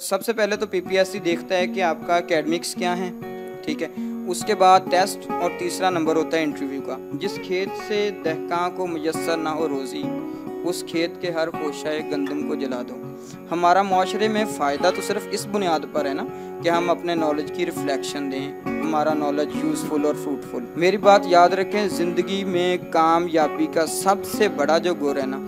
सबसे पहले तो पीपीएससी देखता है कि आपका अकेडमिक्स क्या है ठीक है उसके बाद टेस्ट और तीसरा नंबर होता है इंटरव्यू का जिस खेत से दहका को मुयसर ना हो रोज़ी उस खेत के हर पोशाए गंदम को जला दो हमारा माशरे में फ़ायदा तो सिर्फ इस बुनियाद पर है ना कि हम अपने नॉलेज की रिफ्लेक्शन दें हमारा नॉलेज यूज़फुल और फ्रूटफुल मेरी बात याद रखें ज़िंदगी में कामयाबी का सबसे बड़ा जो गुर है ना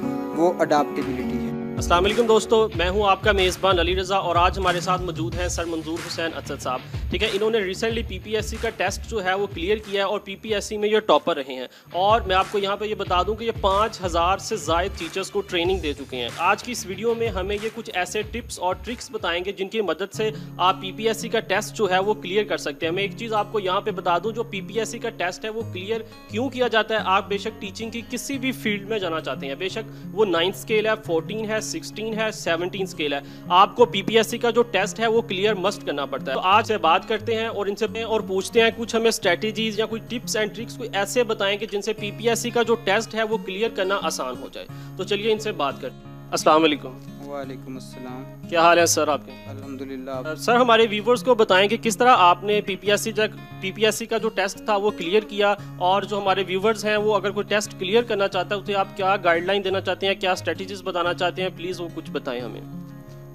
वो अडाप्टबिलिटी असलम दोस्तों मैं हूं आपका मेज़बान अली रज़ा और आज हमारे साथ मौजूद हैं सर मंजूर हुसैन असद साहब ठीक है इन्होंने रिसेंटली पीपीएससी का टेस्ट जो है वो क्लियर किया है और पीपीएससी में ये टॉपर रहे हैं और मैं आपको यहाँ पर ये बता दूँ कि ये पाँच हज़ार से ज़ायद टीचर्स को ट्रेनिंग दे चुके हैं आज की इस वीडियो में हमें ये कुछ ऐसे टिप्स और ट्रिक्स बताएंगे जिनकी मदद से आप पीपीएससी का टेस्ट जो है वो क्लियर कर सकते हैं मैं एक चीज़ आपको यहाँ पे बता दूँ जो पीपीएससी का टेस्ट है वो क्लियर क्यों किया जाता है आप बेशक टीचिंग की किसी भी फील्ड में जाना चाहते हैं बेशक वो नाइन्थ स्केल है फोर्टीन है सिक्सटीन है सेवनटीन स्केल है आपको पीपीएससी का जो टेस्ट है वो क्लियर मस्ट करना पड़ता है तो आज से बात बात करते हैं और इनसे और पूछते हैं कुछ हमें स्ट्रेटेजीज या कोई टिप्स एंड ट्रिक्स कोई ऐसे बताएं कि जिनसे पीपीएससी का जो टेस्ट है वो क्लियर करना आसान हो जाए तो चलिए इनसे बात करते हैं अस्सलाम वालेकुम वालेकुम अस्सलाम क्या हाल है सर आपके अल्हम्दुलिल्लाह सर हमारे व्यूवर्स को बताएं कि किस तरह आपने पीपीएससी जब पीपीएससी का जो टेस्ट था वो क्लियर किया और जो हमारे व्यूवर्स हैं वो अगर कोई टेस्ट क्लियर करना चाहता है तो आप क्या गाइडलाइन देना चाहते हैं क्या स्ट्रेटजीज बताना चाहते हैं प्लीज़ वो कुछ बताएं हमें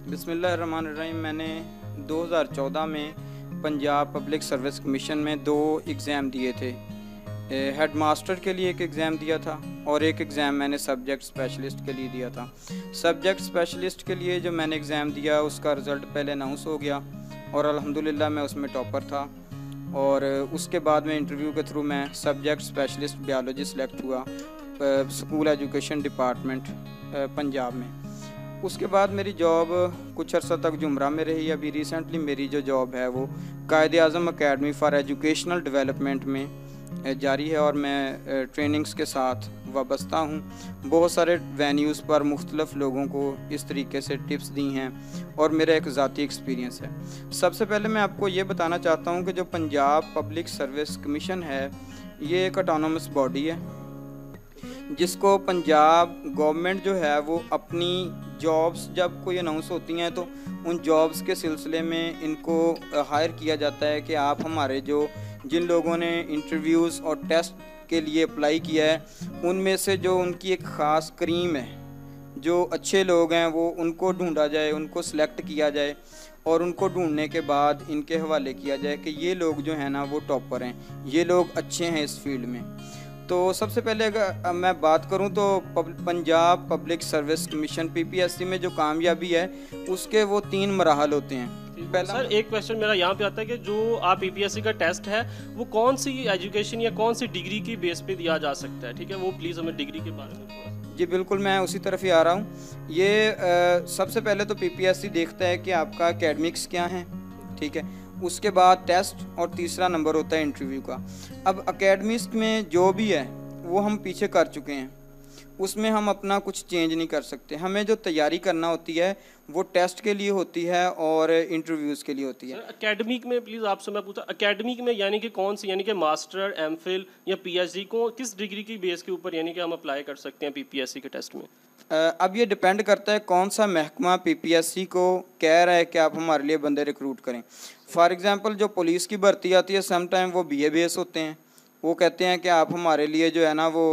रहीम मैंने 2014 में पंजाब पब्लिक सर्विस कमीशन में दो एग्ज़ाम दिए थे हेड मास्टर के लिए एक एग्ज़ाम दिया था और एक एग्ज़ाम मैंने सब्जेक्ट स्पेशलिस्ट के लिए दिया था सब्जेक्ट स्पेशलिस्ट के लिए जो मैंने एग्ज़ाम दिया उसका रिज़ल्ट पहले अनाउंस हो गया और अल्हम्दुलिल्लाह मैं उसमें टॉपर था और उसके बाद में इंटरव्यू के थ्रू मैं सब्जेक्ट स्पेशलिस्ट बायोलॉजी सेलेक्ट हुआ स्कूल एजुकेशन डिपार्टमेंट पंजाब में उसके बाद मेरी जॉब कुछ अर्सा तक जुमरा में रही अभी रिसेंटली मेरी जो जॉब है वो कायद अजम अकेडमी फ़ार एजुकेशनल डेवलपमेंट में जारी है और मैं ट्रेनिंग्स के साथ वाबस्ता हूँ बहुत सारे वेन्यूज़ पर मुख्तलफ़ लोगों को इस तरीके से टिप्स दी हैं और मेरा एक ज़ाती एक्सपीरियंस है सबसे पहले मैं आपको ये बताना चाहता हूँ कि जो पंजाब पब्लिक सर्विस कमीशन है ये एक अटोनमस बॉडी है जिसको पंजाब गवर्नमेंट जो है वो अपनी जॉब्स जब कोई अनाउंस होती हैं तो उन जॉब्स के सिलसिले में इनको हायर किया जाता है कि आप हमारे जो जिन लोगों ने इंटरव्यूज़ और टेस्ट के लिए अप्लाई किया है उनमें से जो उनकी एक ख़ास क्रीम है जो अच्छे लोग हैं वो उनको ढूंढा जाए उनको सिलेक्ट किया जाए और उनको ढूंढने के बाद इनके हवाले किया जाए कि ये लोग जो हैं ना वो टॉपर हैं ये लोग अच्छे हैं इस फील्ड में तो सबसे पहले अगर मैं बात करूं तो Punjab public service commission PPSC में जो कामयाबी है उसके वो तीन मरहल होते हैं पहला सर एक क्वेश्चन मेरा यहाँ पे आता है कि जो आप पीपीएससी का टेस्ट है वो कौन सी एजुकेशन या कौन सी डिग्री की बेस पे दिया जा सकता है ठीक है वो प्लीज़ हमें डिग्री के बारे में जी बिल्कुल मैं उसी तरफ ही आ रहा हूँ ये आ, सबसे पहले तो पीपीएससी देखता है कि आपका अकेडमिक्स क्या है ठीक है उसके बाद टेस्ट और तीसरा नंबर होता है इंटरव्यू का अब अकेडमिस्ट में जो भी है वो हम पीछे कर चुके हैं उसमें हम अपना कुछ चेंज नहीं कर सकते हमें जो तैयारी करना होती है वो टेस्ट के लिए होती है और इंटरव्यूज़ के लिए होती है एकेडमिक में प्लीज़ आपसे मैं पूछा एकेडमिक में यानी कि कौन सी यानी कि मास्टर एम या पीएचडी को किस डिग्री की बेस के ऊपर यानी कि हम अप्लाई कर सकते हैं पीपीएससी के टेस्ट में अब ये डिपेंड करता है कौन सा महकमा पी को कह रहा है कि आप हमारे लिए बंदे रिक्रूट करें फॉर एग्ज़ाम्पल जो पुलिस की भर्ती आती है टाइम वो बी ए बेस होते हैं वो कहते हैं कि आप हमारे लिए जो है ना वो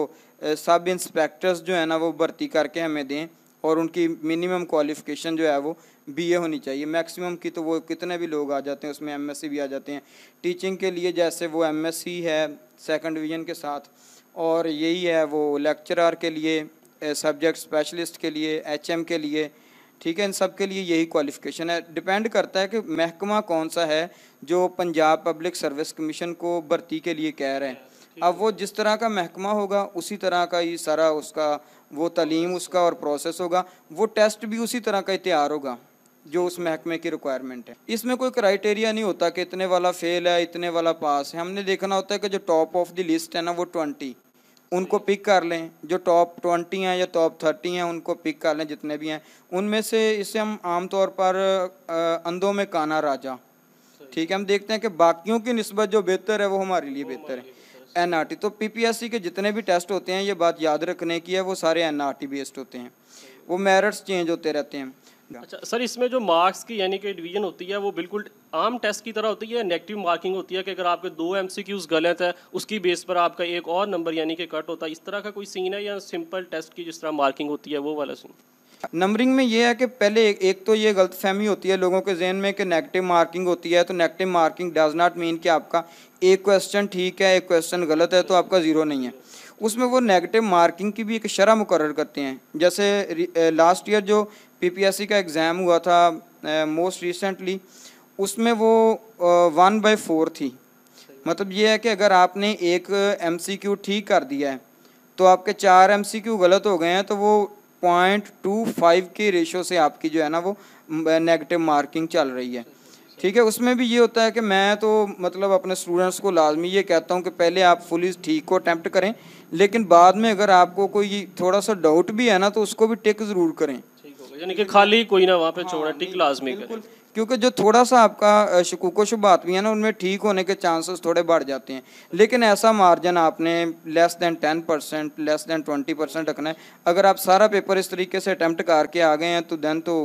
सब इंस्पेक्टर्स जो है ना वो भर्ती करके हमें दें और उनकी मिनिमम क्वालिफ़िकेशन जो है वो बीए होनी चाहिए मैक्सिमम की तो वो कितने भी लोग आ जाते हैं उसमें एमएससी भी आ जाते हैं टीचिंग के लिए जैसे वो एमएससी है सेकंड डिवीज़न के साथ और यही है वो लेक्चरर के लिए सब्जेक्ट स्पेशलिस्ट के लिए एचएम के लिए ठीक है इन सब के लिए यही क्वालिफिकेशन है डिपेंड करता है कि महकमा कौन सा है जो पंजाब पब्लिक सर्विस कमीशन को भर्ती के लिए कह रहे हैं अब वो जिस तरह का महकमा होगा उसी तरह का ये सारा उसका वो तलीम उसका और प्रोसेस होगा वो टेस्ट भी उसी तरह का ही तैयार होगा जो उस महकमे की रिक्वायरमेंट है इसमें कोई क्राइटेरिया नहीं होता कि इतने वाला फेल है इतने वाला पास है हमने देखना होता है कि जो टॉप ऑफ द लिस्ट है ना वो ट्वेंटी उनको पिक कर लें जो टॉप ट्वेंटी हैं या टॉप थर्टी हैं उनको पिक कर लें जितने भी हैं उनमें से इसे हम आमतौर पर अंधों में काना राजा ठीक है हम देखते हैं कि बाकियों की नस्बत जो बेहतर है वो हमारे लिए बेहतर है एन आर टी तो पी पी एस सी के जितने भी टेस्ट होते हैं ये बात याद रखने की है वो सारे एन आर टी बेस्ड होते हैं वो मेरिट्स चेंज होते रहते हैं अच्छा सर इसमें जो मार्क्स की यानी कि डिवीजन होती है वो बिल्कुल आम टेस्ट की तरह होती है नेगेटिव मार्किंग होती है कि अगर आपके दो एम गलत है उसकी बेस पर आपका एक और नंबर यानी कि कट होता है इस तरह का कोई सीन है या सिंपल टेस्ट की जिस तरह मार्किंग होती है वो वाला सीन नंबरिंग में ये है कि पहले एक, एक तो ये गलत फहमी होती है लोगों के जहन में कि नेगेटिव मार्किंग होती है तो negative marking does not mean कि आपका एक क्वेश्चन ठीक है एक क्वेश्चन गलत है तो आपका ज़ीरो नहीं है उसमें वो नेगेटिव मार्किंग की भी एक शरह मुकर करते हैं जैसे लास्ट ईयर जो पीपीएससी का एग्ज़ाम हुआ था मोस्ट रिसेंटली उसमें वो वन बाई फोर थी मतलब ये है कि अगर आपने एक एम ठीक कर दिया है तो आपके चार एम गलत हो गए हैं तो वो पॉइंट टू फाइव के रेशो से आपकी जो है ना वो नेगेटिव मार्किंग चल रही है ठीक है उसमें भी ये होता है कि मैं तो मतलब अपने स्टूडेंट्स को लाजमी ये कहता हूँ कि पहले आप फुली ठीक को अटैम्प्ट करें लेकिन बाद में अगर आपको कोई थोड़ा सा डाउट भी है ना तो उसको भी टिक ज़रूर करें यानी कि खाली कोई ना वहाँ पे छोड़ा हाँ, टिक लाजमी करें क्योंकि जो थोड़ा सा आपका शकूको शुबात भी है ना उनमें ठीक होने के चांसेस थोड़े बढ़ जाते हैं लेकिन ऐसा मार्जिन आपने less than ten percent less than twenty percent रखना है अगर आप सारा पेपर इस तरीके से अटैम्प्ट करके आ गए हैं तो दैन तो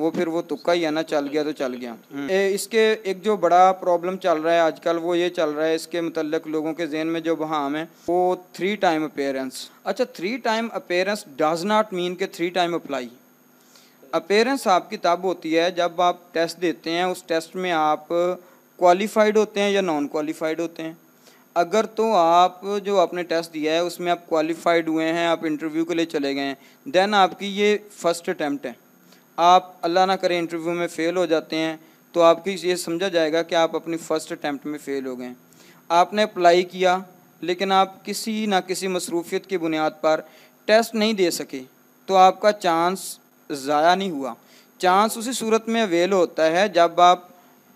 वो फिर वो तुक्का ही है ना चल गया तो चल गया हम्म। ए, इसके एक जो बड़ा प्रॉब्लम चल रहा है आजकल वो ये चल रहा है इसके मतलब लोगों के जहन में जो बहाम है वो थ्री टाइम अपेयरेंस अच्छा three time appearance does not mean के थ्री टाइम अप्लाई अपेयरेंस आपकी तब होती है जब आप टेस्ट देते हैं उस टेस्ट में आप क्वालिफाइड होते हैं या नॉन क्वालिफाइड होते हैं अगर तो आप जो आपने टेस्ट दिया है उसमें आप क्वालिफाइड हुए हैं आप इंटरव्यू के लिए चले गए हैं देन आपकी ये फर्स्ट अटैम्प्ट है आप अल्लाह ना करें इंटरव्यू में फ़ेल हो जाते हैं तो आपकी ये समझा जाएगा कि आप अपनी फ़र्स्ट अटैम्प्ट में फ़ेल हो गए आपने अप्लाई किया लेकिन आप किसी ना किसी मसरूफियत की बुनियाद पर टेस्ट नहीं दे सके तो आपका चांस ज़ाया नहीं हुआ चांस उसी सूरत में अवेल होता है जब आप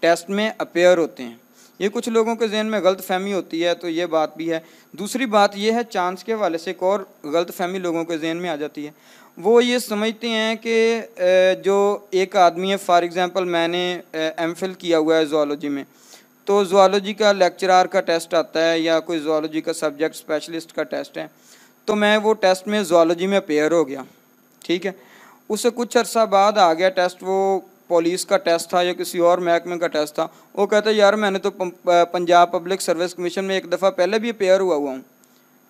टेस्ट में अपेयर होते हैं ये कुछ लोगों के जहन में गलत फहमी होती है तो ये बात भी है दूसरी बात यह है चांस के हवाले से एक और गलत फहमी लोगों के जहन में आ जाती है वो ये समझते हैं कि जो एक आदमी है फॉर एग्ज़ाम्पल मैंने एम किया हुआ है जोलॉजी में तो जोलॉजी का लेक्चरार का टेस्ट आता है या कोई जोलॉजी का सब्जेक्ट स्पेशलिस्ट का टेस्ट है तो मैं वो टेस्ट में जोलॉजी में पेयर हो गया ठीक है उससे कुछ अर्सा बाद आ गया टेस्ट वो पुलिस का टेस्ट था या किसी और महकमे का टेस्ट था वो कहते यार मैंने तो पंजाब पब्लिक सर्विस कमीशन में एक दफ़ा पहले भी अपेयर हुआ हुआ हूँ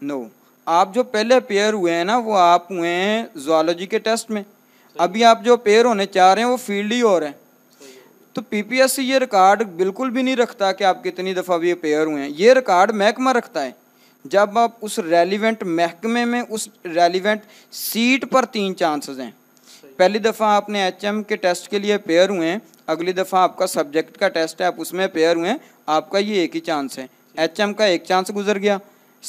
नो no. आप जो पहले अपेयर हुए हैं ना वो आप हुए हैं जोलॉजी के टेस्ट में अभी आप जो अपेयर होने चाह रहे हैं वो फील्ड ही और हैं तो पीपीएससी ये रिकॉर्ड बिल्कुल भी नहीं रखता कि आप कितनी दफ़ा भी अपेयर हुए हैं ये रिकॉर्ड महकमा रखता है जब आप उस रेलिवेंट महकमे में उस रेलिवेंट सीट पर तीन चांसेस हैं पहली दफ़ा आपने एच के टेस्ट के लिए पेयर हुए हैं अगली दफ़ा आपका सब्जेक्ट का टेस्ट है आप उसमें पेयर हुए हैं आपका ये एक ही चांस है एच का एक चांस गुजर गया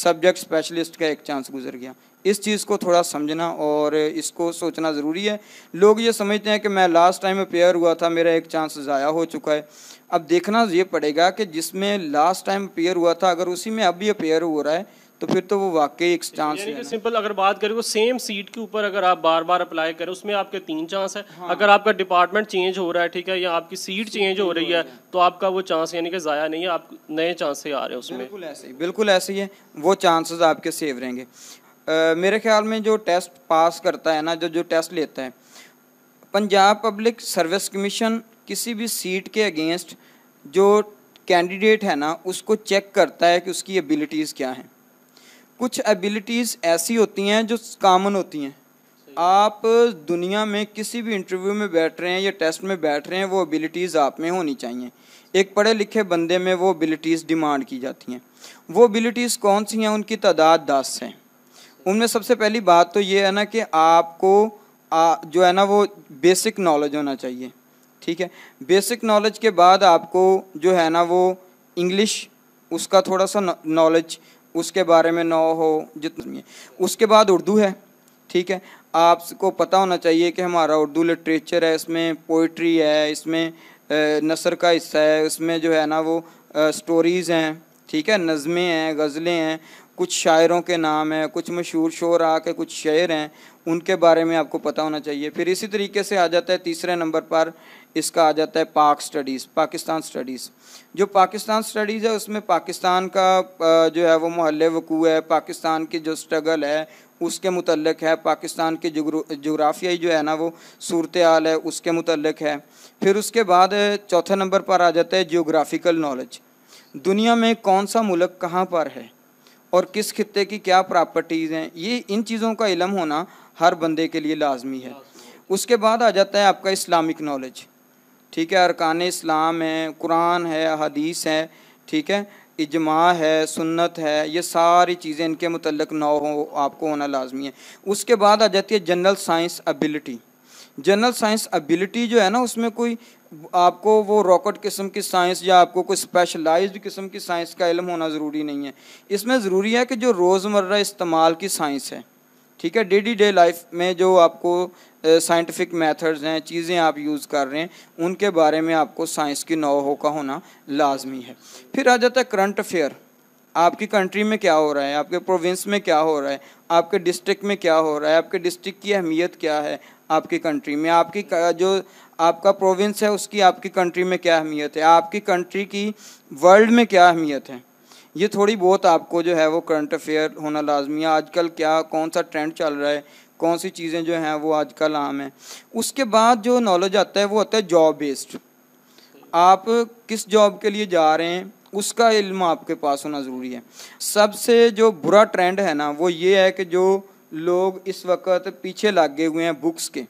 सब्जेक्ट स्पेशलिस्ट का एक चांस गुजर गया इस चीज़ को थोड़ा समझना और इसको सोचना ज़रूरी है लोग ये समझते हैं कि मैं लास्ट टाइम में पेयर हुआ था मेरा एक चांस ज़ाया हो चुका है अब देखना ये पड़ेगा कि जिसमें लास्ट टाइम पेयर हुआ था अगर उसी में अब ये पेयर हो रहा है तो फिर तो वो वाकई एक चांस है सिंपल अगर बात करें वो सेम सीट के ऊपर अगर आप बार बार अप्लाई करें उसमें आपके तीन चांस है हाँ। अगर आपका डिपार्टमेंट चेंज हो रहा है ठीक है या आपकी सीट चेंज हो रही है तो आपका वो चांस यानी कि ज़ाया नहीं है आप नए चांसेस आ रहे हैं उसमें बिल्कुल ऐसे ही बिल्कुल ऐसे ही है वो चांसेस आपके सेव रहेंगे मेरे ख्याल में जो टेस्ट पास करता है ना जो जो टेस्ट लेता है पंजाब पब्लिक सर्विस कमीशन किसी भी सीट के अगेंस्ट जो कैंडिडेट है ना उसको चेक करता है कि उसकी एबिलिटीज़ क्या हैं कुछ एबिलिटीज़ ऐसी होती हैं जो कामन होती हैं आप दुनिया में किसी भी इंटरव्यू में बैठ रहे हैं या टेस्ट में बैठ रहे हैं वो एबिलिटीज़ आप में होनी चाहिए एक पढ़े लिखे बंदे में वो एबिलिटीज़ डिमांड की जाती हैं वो एबिलिटीज़ कौन सी हैं उनकी तादाद दस है उनमें सबसे पहली बात तो ये है ना कि आपको आ, जो है ना वो बेसिक नॉलेज होना चाहिए ठीक है बेसिक नॉलेज के बाद आपको जो है ना वो इंग्लिश उसका थोड़ा सा नॉलेज उसके बारे में नौ हो जितनी उसके बाद उर्दू है ठीक है आपको पता होना चाहिए कि हमारा उर्दू लिटरेचर है इसमें पोइट्री है इसमें नसर का हिस्सा है इसमें जो है ना वो स्टोरीज़ हैं ठीक है नज़में हैं गज़लें हैं कुछ शायरों के नाम हैं कुछ मशहूर आ के कुछ शेर हैं उनके बारे में आपको पता होना चाहिए फिर इसी तरीके से आ जाता है तीसरे नंबर पर इसका आ जाता है पाक स्टडीज़ पाकिस्तान स्टडीज़ जो पाकिस्तान स्टडीज़ है उसमें पाकिस्तान का जो है वो महल वकूँ है पाकिस्तान की जो स्ट्रगल है उसके मतलब है पाकिस्तान की जोग्राफियाई जो है ना वो सूरत आल है उसके मतलब है फिर उसके बाद चौथे नंबर पर आ जाता है जियोग्राफिकल नॉलेज दुनिया में कौन सा मुल्क कहाँ पर है और किस खत्े की क्या प्रॉपर्टीज़ हैं ये इन चीज़ों का इलम होना हर बंदे के लिए लाजमी है उसके बाद आ जाता है आपका इस्लामिक नॉलेज ठीक है अरकान इस्लाम है कुरान है हदीस है ठीक है इजमा है सुन्नत है ये सारी चीज़ें इनके मतलब ना हो आपको होना लाजमी है उसके बाद आ जाती है general science ability general science ability जो है ना उसमें कोई आपको वो रॉकेट किस्म की साइंस या आपको कोई स्पेशलाइज्ड किस्म की साइंस का इलम होना ज़रूरी नहीं है इसमें ज़रूरी है कि जो रोज़मर्रा इस्तेमाल की साइंस है ठीक है डे डी डे लाइफ में जो आपको साइंटिफिक मेथड्स हैं चीज़ें आप यूज़ कर रहे हैं उनके बारे में आपको साइंस की नौ का होना लाजमी है फिर आ जाता है करंट अफेयर आपकी कंट्री में क्या हो रहा है आपके प्रोविंस में क्या हो रहा है आपके डिस्ट्रिक्ट में क्या हो रहा है आपके डिस्ट्रिक्ट की अहमियत क्या है आपकी कंट्री में आपकी जो आपका प्रोविंस है उसकी आपकी कंट्री में क्या अहमियत है आपकी कंट्री की वर्ल्ड में क्या अहमियत है ये थोड़ी बहुत आपको जो है वो करंट अफेयर होना लाजमी है आजकल क्या कौन सा ट्रेंड चल रहा है कौन सी चीज़ें जो हैं वो आजकल आम हैं उसके बाद जो नॉलेज आता है वो आता है जॉब बेस्ड आप किस जॉब के लिए जा रहे हैं उसका इल्म आपके पास होना ज़रूरी है सबसे जो बुरा ट्रेंड है ना वो ये है कि जो लोग इस वक्त पीछे लगे हुए हैं बुक्स के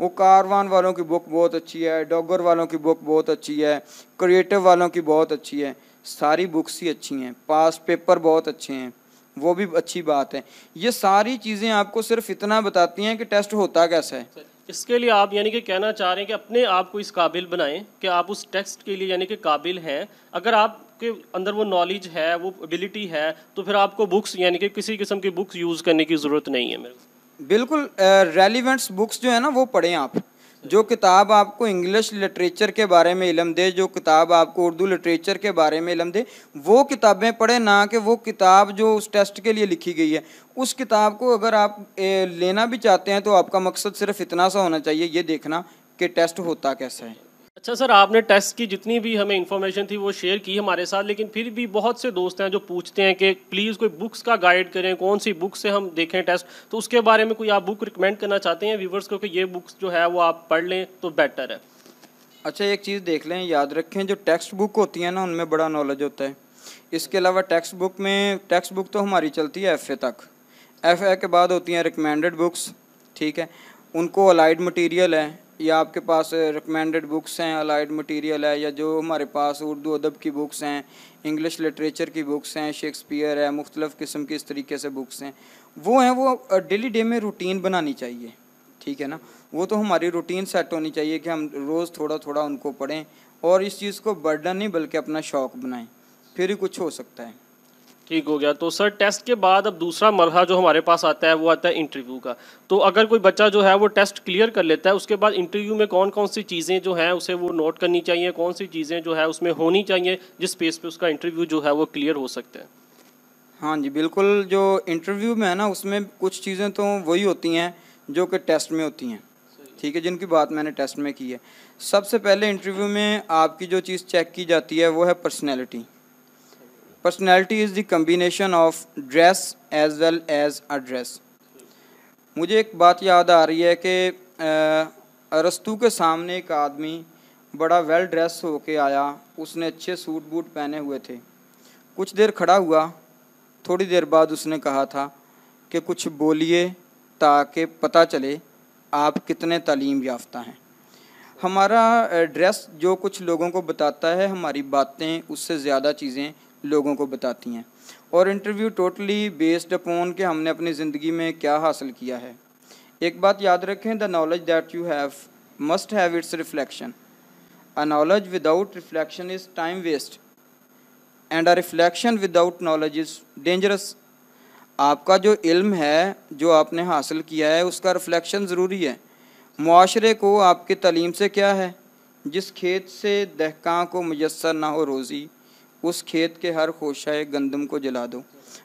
वो कारवान वालों की बुक बहुत अच्छी है डॉगर वालों की बुक बहुत अच्छी है क्रिएटिव वालों की बहुत अच्छी है सारी बुक्स ही अच्छी हैं पास पेपर बहुत अच्छे हैं वो भी अच्छी बात है ये सारी चीज़ें आपको सिर्फ इतना बताती हैं कि टेस्ट होता कैसा है इसके लिए आप यानी कि कहना चाह रहे हैं कि अपने आप को इस काबिल बनाएं कि आप उस टेक्स्ट के लिए यानी कि काबिल हैं अगर आप आपके अंदर वो नॉलेज है वो एबिलिटी है तो फिर आपको बुक्स यानी कि किसी किस्म की बुक्स यूज़ करने की ज़रूरत नहीं है मेरे बिल्कुल रेलिवेंट्स बुक्स जो है ना वो पढ़ें आप जो किताब आपको इंग्लिश लिटरेचर के बारे में इलम दे जो किताब आपको उर्दू लिटरेचर के बारे में इलम दे वो किताबें पढ़े ना कि वो किताब जो उस टेस्ट के लिए लिखी गई है उस किताब को अगर आप लेना भी चाहते हैं तो आपका मकसद सिर्फ इतना सा होना चाहिए ये देखना कि टेस्ट होता कैसा है अच्छा सर आपने टेस्ट की जितनी भी हमें इन्फॉर्मेशन थी वो शेयर की हमारे साथ लेकिन फिर भी बहुत से दोस्त हैं जो पूछते हैं कि प्लीज़ कोई बुक्स का गाइड करें कौन सी बुक से हम देखें टेस्ट तो उसके बारे में कोई आप बुक रिकमेंड करना चाहते हैं व्यूवर्स को कि ये बुक्स जो है वो आप पढ़ लें तो बेटर है अच्छा एक चीज़ देख लें याद रखें जो टेक्स्ट बुक होती है ना उनमें बड़ा नॉलेज होता है इसके अलावा टेक्स्ट बुक में टेक्स्ट बुक तो हमारी चलती है एफ़ ए तक एफ़ ए के बाद होती हैं रिकमेंडेड बुक्स ठीक है उनको अलाइड मटेरियल है या आपके पास रिकमेंडेड बुक्स हैं अलाइड मटेरियल है या जो हमारे पास उर्दू अदब की बुक्स हैं इंग्लिश लिटरेचर की बुक्स हैं शेक्सपियर है मुख्तलिफ़ किस्म की इस तरीके से बुक्स हैं वो हैं वो डेली डे में रूटीन बनानी चाहिए ठीक है ना वो तो हमारी रूटीन सेट होनी चाहिए कि हम रोज़ थोड़ा थोड़ा उनको पढ़ें और इस चीज़ को बर्डन नहीं बल्कि अपना शौक़ बनाएं फिर ही कुछ हो सकता है ठीक हो गया तो सर टेस्ट के बाद अब दूसरा मरहला जो हमारे पास आता है वो आता है इंटरव्यू का तो अगर कोई बच्चा जो है वो टेस्ट क्लियर कर लेता है उसके बाद इंटरव्यू में कौन कौन सी चीज़ें जो हैं उसे वो नोट करनी चाहिए कौन सी चीज़ें जो है उसमें होनी चाहिए जिस पेज पे उसका इंटरव्यू जो है वो क्लियर हो सकता है हाँ जी बिल्कुल जो इंटरव्यू में है ना उसमें कुछ चीज़ें तो वही होती हैं जो कि टेस्ट में होती हैं ठीक है जिनकी बात मैंने टेस्ट में की है सबसे पहले इंटरव्यू में आपकी जो चीज़ चेक की जाती है वो है personality personality is the combination of dress as well as address मुझे एक बात याद आ रही है कि अरस्तु के सामने एक आदमी बड़ा वेल ड्रेस हो के आया उसने अच्छे सूट बूट पहने हुए थे कुछ देर खड़ा हुआ थोड़ी देर बाद उसने कहा था कि कुछ बोलिए ताकि पता चले आप कितने तालीम याफ्ता हैं हमारा ड्रेस जो कुछ लोगों को बताता है हमारी बातें उससे ज़्यादा चीज़ें लोगों को बताती हैं और इंटरव्यू टोटली बेस्ड अपॉन कि हमने अपनी ज़िंदगी में क्या हासिल किया है एक बात याद रखें the knowledge that you have must have its reflection a knowledge without reflection is time waste and a reflection without knowledge is dangerous आपका जो इल्म है जो आपने हासिल किया है उसका रिफ्लेक्शन ज़रूरी है माशरे को आपके तलीम से क्या है जिस खेत से दहका को मैसर ना हो रोज़ी उस खेत के हर खोशाए गंदम को जला दो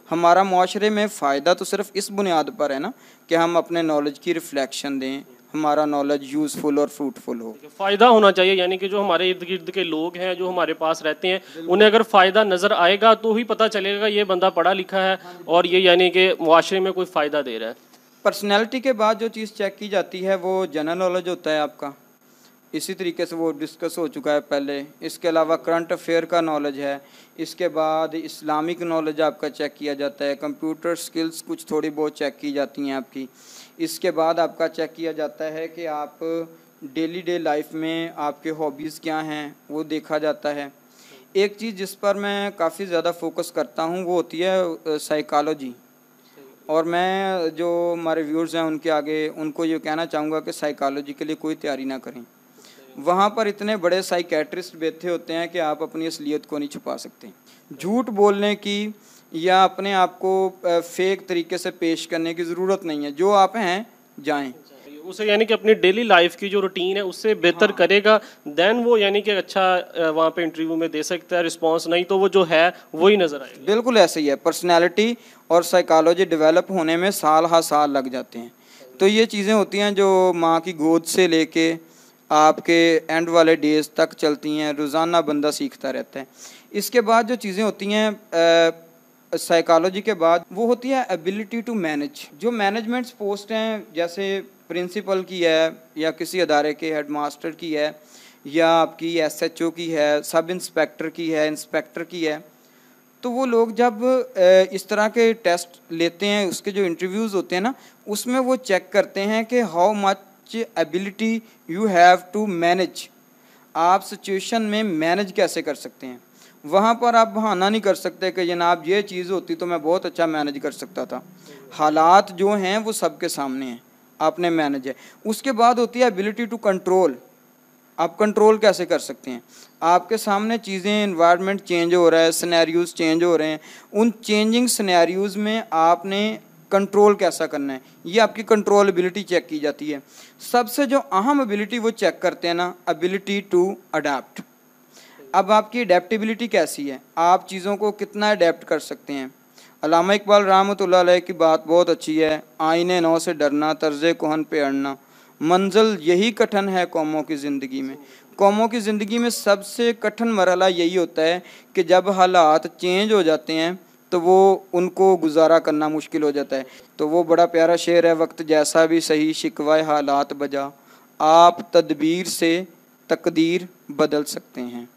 हमारा माशरे में फ़ायदा तो सिर्फ इस बुनियाद पर है ना कि हम अपने नॉलेज की रिफ्लेक्शन दें हमारा नॉलेज यूजफुल और फ्रूटफुल हो फ़ायदा होना चाहिए यानी कि जो हमारे इर्द गिर्द के लोग हैं जो हमारे पास रहते हैं उन्हें अगर फ़ायदा नज़र आएगा तो ही पता चलेगा ये बंदा पढ़ा लिखा है और ये यानी कि माशरे में कोई फ़ायदा दे रहा है पर्सनैलिटी के बाद जो चीज़ चेक की जाती है वो जनरल नॉलेज होता है आपका इसी तरीके से वो डिस्कस हो चुका है पहले इसके अलावा करंट अफेयर का नॉलेज है इसके बाद इस्लामिक नॉलेज आपका चेक किया जाता है कंप्यूटर स्किल्स कुछ थोड़ी बहुत चेक की जाती हैं आपकी इसके बाद आपका चेक किया जाता है कि आप डेली डे लाइफ में आपके हॉबीज़ क्या हैं वो देखा जाता है एक चीज़ जिस पर मैं काफ़ी ज़्यादा फोकस करता हूँ वो होती है साइकालोजी और मैं जो हमारे व्यूअर्स हैं उनके आगे उनको ये कहना चाहूँगा कि साइकालोजी के लिए कोई तैयारी ना करें वहाँ पर इतने बड़े साइकेट्रिस्ट बैठे होते हैं कि आप अपनी असलियत को नहीं छुपा सकते झूठ बोलने की या अपने आप को फेक तरीके से पेश करने की ज़रूरत नहीं है जो आप हैं जाएं उसे यानी कि अपनी डेली लाइफ की जो रूटीन है उससे बेहतर हाँ। करेगा देन वो यानी कि अच्छा वहाँ पे इंटरव्यू में दे सकता है रिस्पांस नहीं तो वो जो है वो ही नज़र आएगा बिल्कुल ऐसे ही है पर्सनैलिटी और साइकोलॉजी डेवलप होने में साल हा साल लग जाते हैं तो ये चीज़ें होती हैं जो माँ की गोद से लेके आपके एंड वाले डेज तक चलती हैं रोज़ाना बंदा सीखता रहता है इसके बाद जो चीज़ें होती हैं साइकोलॉजी के बाद वो होती है एबिलिटी टू मैनेज जो मैनेजमेंट्स पोस्ट हैं जैसे प्रिंसिपल की है या किसी अदारे के हेडमास्टर की है या आपकी एसएचओ की है सब इंस्पेक्टर की है इंस्पेक्टर की है तो वो लोग जब इस तरह के टेस्ट लेते हैं उसके जो इंटरव्यूज़ होते हैं ना उसमें वो चेक करते हैं कि how much ability you have to manage आप सिचुएशन में मैनेज कैसे कर सकते हैं वहाँ पर आप बहाना नहीं कर सकते कि जनाब ये चीज़ होती तो मैं बहुत अच्छा मैनेज कर सकता था हालात जो हैं वो सबके सामने हैं आपने मैनेज है उसके बाद होती है एबिलिटी टू कंट्रोल आप कंट्रोल कैसे कर सकते हैं आपके सामने चीज़ें इन्वायरमेंट चेंज हो रहा है सिनेरियोज़ चेंज हो रहे हैं उन चेंजिंग सिनेरियोज़ में आपने कंट्रोल कैसा करना है ये आपकी एबिलिटी चेक की जाती है सबसे जो अहम एबिलिटी वो चेक करते हैं ना एबिलिटी टू अडाप्ट अब आपकी अडेप्टबिलिटी कैसी है आप चीज़ों को कितना अडेप्ट कर सकते हैं अलामा इकबाल रहमत की बात बहुत अच्छी है आईने नौ से डरना तर्ज कोहन पे अड़ना मंजिल यही कठिन है कौमों की ज़िंदगी में कौमों की ज़िंदगी में सबसे कठिन मरहला यही होता है कि जब हालात चेंज हो जाते हैं तो वो उनको गुजारा करना मुश्किल हो जाता है तो वो बड़ा प्यारा शेर है वक्त जैसा भी सही शिकवा हालात बजा आप तदबीर से तकदीर बदल सकते हैं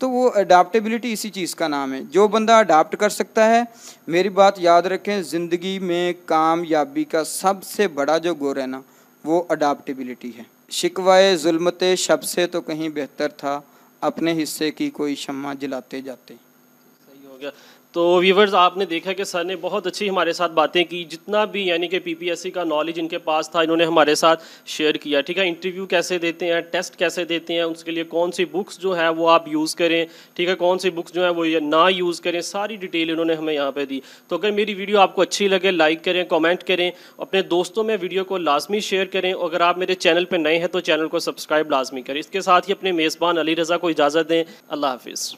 तो वो अडाप्टबिलिटी इसी चीज़ का नाम है जो बंदा अडाप्ट कर सकता है मेरी बात याद रखें ज़िंदगी में कामयाबी का सबसे बड़ा जो गोर है ना वो अडाप्टबिलिटी है शिकवाए जुल्मत शब से तो कहीं बेहतर था अपने हिस्से की कोई शमा जलाते जाते सही हो गया तो व्यूवर्स आपने देखा कि सर ने बहुत अच्छी हमारे साथ बातें की जितना भी यानी कि पीपीएससी का नॉलेज इनके पास था इन्होंने हमारे साथ शेयर किया ठीक है इंटरव्यू कैसे देते हैं टेस्ट कैसे देते हैं उसके लिए कौन सी बुक्स जो हैं वो आप यूज़ करें ठीक है कौन सी बुक्स जो हैं वो ना यूज़ करें सारी डिटेल इन्होंने हमें यहाँ पर दी तो अगर मेरी वीडियो आपको अच्छी लगे लाइक करें कॉमेंट करें अपने दोस्तों में वीडियो को लाजमी शेयर करें अगर आप मेरे चैनल पर नए हैं तो चैनल को सब्सक्राइब लाजमी करें इसके साथ ही अपने मेज़बान अली रज़ा को इजाज़त दें अल्लाह हाफिज़